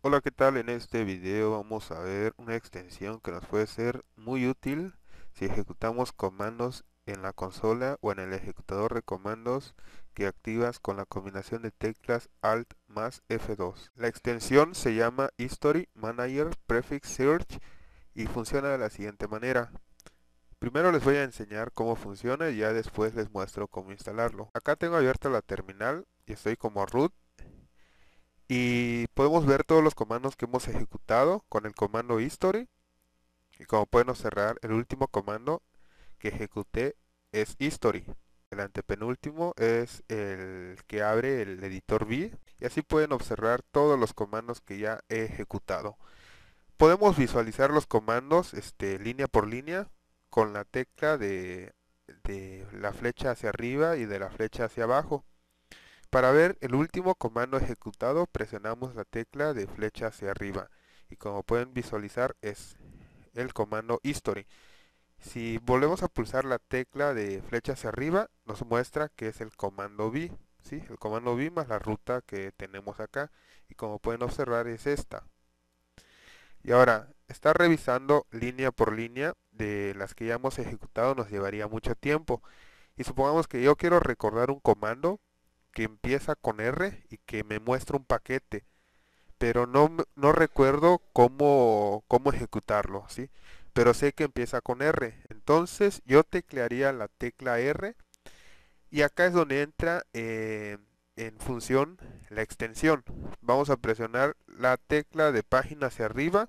Hola qué tal, en este video vamos a ver una extensión que nos puede ser muy útil si ejecutamos comandos en la consola o en el ejecutador de comandos que activas con la combinación de teclas Alt más F2. La extensión se llama History Manager Prefix Search y funciona de la siguiente manera. Primero les voy a enseñar cómo funciona y ya después les muestro cómo instalarlo. Acá tengo abierta la terminal y estoy como root y podemos ver todos los comandos que hemos ejecutado con el comando history y como pueden observar el último comando que ejecuté es history el antepenúltimo es el que abre el editor B y así pueden observar todos los comandos que ya he ejecutado. Podemos visualizar los comandos este, línea por línea con la tecla de, de la flecha hacia arriba y de la flecha hacia abajo. Para ver el último comando ejecutado presionamos la tecla de flecha hacia arriba y como pueden visualizar es el comando history. Si volvemos a pulsar la tecla de flecha hacia arriba nos muestra que es el comando B, ¿sí? el comando B más la ruta que tenemos acá y como pueden observar es esta. Y ahora, estar revisando línea por línea de las que ya hemos ejecutado nos llevaría mucho tiempo. Y supongamos que yo quiero recordar un comando que empieza con R y que me muestra un paquete, pero no, no recuerdo cómo, cómo ejecutarlo, ¿sí? Pero sé que empieza con R. Entonces yo teclearía la tecla R y acá es donde entra eh, en función la extensión. Vamos a presionar la tecla de página hacia arriba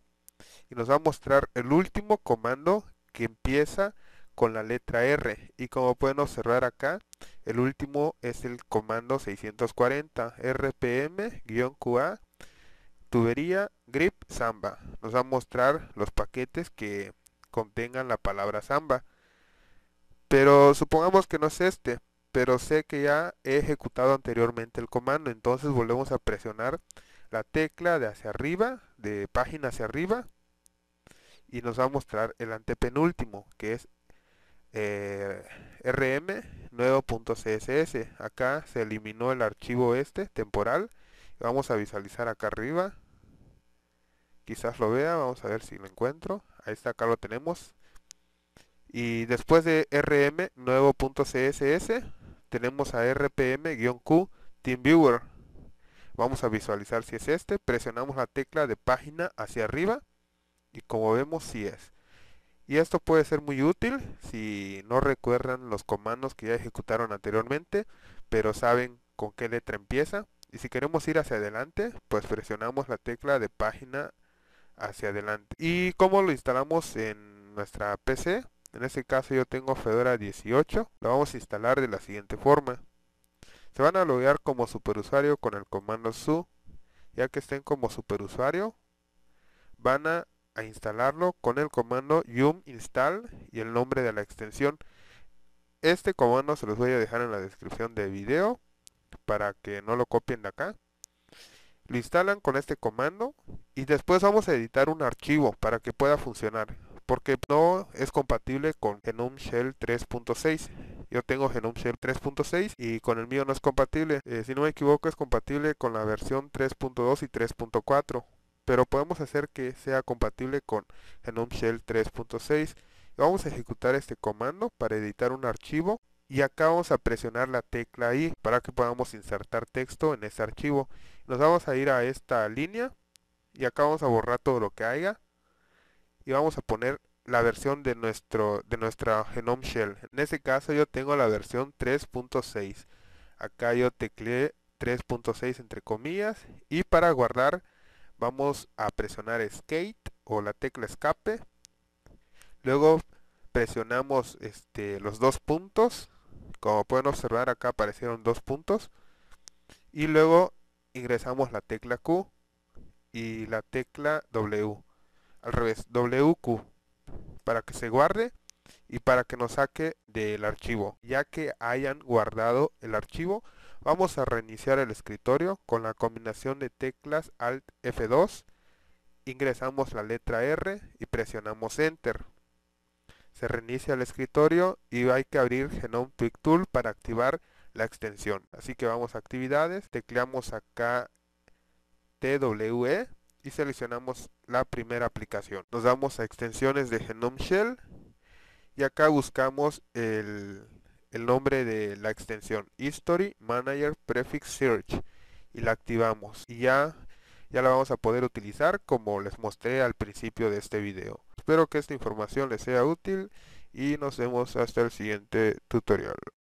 y nos va a mostrar el último comando que empieza con la letra R y como pueden observar acá el último es el comando 640 rpm-qa tubería grip samba nos va a mostrar los paquetes que contengan la palabra samba pero supongamos que no es este pero sé que ya he ejecutado anteriormente el comando entonces volvemos a presionar la tecla de hacia arriba de página hacia arriba y nos va a mostrar el antepenúltimo que es eh, rm nuevo.css acá se eliminó el archivo este temporal vamos a visualizar acá arriba quizás lo vea vamos a ver si lo encuentro ahí está acá lo tenemos y después de rm nuevo css tenemos a rpm-q team viewer vamos a visualizar si es este presionamos la tecla de página hacia arriba y como vemos si es y esto puede ser muy útil si no recuerdan los comandos que ya ejecutaron anteriormente, pero saben con qué letra empieza. Y si queremos ir hacia adelante, pues presionamos la tecla de página hacia adelante. ¿Y cómo lo instalamos en nuestra PC? En este caso yo tengo Fedora 18. Lo vamos a instalar de la siguiente forma. Se van a loguear como superusuario con el comando su. Ya que estén como superusuario, van a a instalarlo con el comando yum install y el nombre de la extensión. Este comando se los voy a dejar en la descripción del video para que no lo copien de acá. Lo instalan con este comando y después vamos a editar un archivo para que pueda funcionar porque no es compatible con un Shell 3.6. Yo tengo Genome Shell 3.6 y con el mío no es compatible. Eh, si no me equivoco es compatible con la versión 3.2 y 3.4 pero podemos hacer que sea compatible con Genome Shell 3.6. Vamos a ejecutar este comando para editar un archivo y acá vamos a presionar la tecla I para que podamos insertar texto en ese archivo. Nos vamos a ir a esta línea y acá vamos a borrar todo lo que haya y vamos a poner la versión de, nuestro, de nuestra Genome Shell. En este caso yo tengo la versión 3.6. Acá yo tecleé 3.6 entre comillas y para guardar vamos a presionar escape o la tecla escape. Luego presionamos este, los dos puntos. Como pueden observar acá aparecieron dos puntos. Y luego ingresamos la tecla Q y la tecla W. Al revés, WQ. Para que se guarde y para que nos saque del archivo. Ya que hayan guardado el archivo, Vamos a reiniciar el escritorio con la combinación de teclas Alt F2. Ingresamos la letra R y presionamos Enter. Se reinicia el escritorio y hay que abrir Genome Tweak Tool para activar la extensión. Así que vamos a actividades, tecleamos acá TWE y seleccionamos la primera aplicación. Nos damos a extensiones de Genome Shell y acá buscamos el el nombre de la extensión History Manager Prefix Search y la activamos y ya ya la vamos a poder utilizar como les mostré al principio de este video. Espero que esta información les sea útil y nos vemos hasta el siguiente tutorial.